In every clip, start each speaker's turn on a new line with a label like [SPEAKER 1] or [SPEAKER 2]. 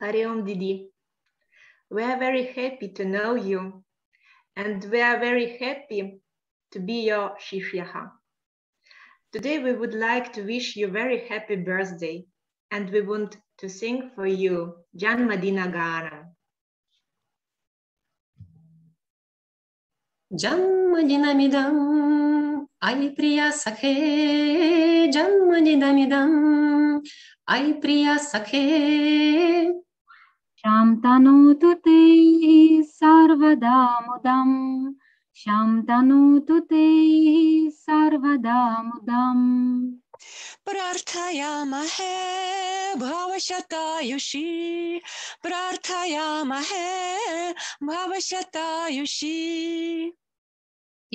[SPEAKER 1] Ariom Didi. We are very happy to know you, and we are very happy to be your Shishyaha. Today, we would like to wish you very happy birthday, and we want to sing for you Jan Madina Gana. ജന്മദിനമിതം ഐ പ്രിയ സഖേ
[SPEAKER 2] ജന്മദിനമിതം ഐ പ്രിയ സഖേ Shantanu tutei sarvada mudam. Shantanu tutei sarvada mudam. Prarthayamahe bhavashatayushi Prarthayamahe bhavashatayushi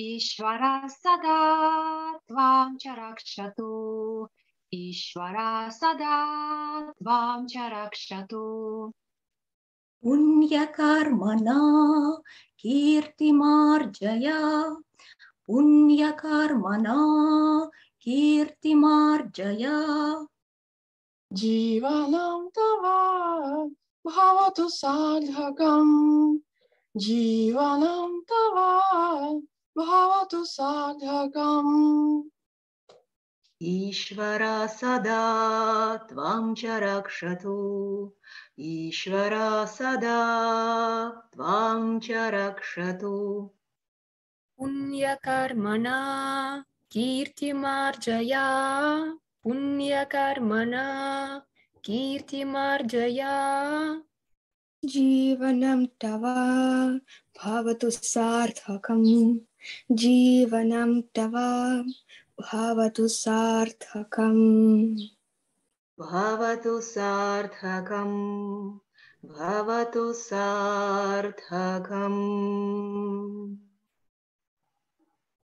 [SPEAKER 2] Ishvara sada tvam charakshatu Ishvara sada tvam charakshatu पुण्यकर्मणा कीर्तिमार्जया पुण्यकर्मणा
[SPEAKER 3] कीर्तिमार्जया जीवनं तव भवतु साधकम् जीवनं तव भवतु साधकम्
[SPEAKER 2] ईश्वर सदा त्वां च रक्षतु ईश्वर सदा त्वां च रक्षतु पुण्यकर्मणा कीर्तिमार्जया पुण्यकर्मणा कीर्तिमार्जया जीवनं तव भवतु सार्थकं जीवनं तव भवतु सार्थकम् भवतु सार्थकम् भवतु सार्थकम्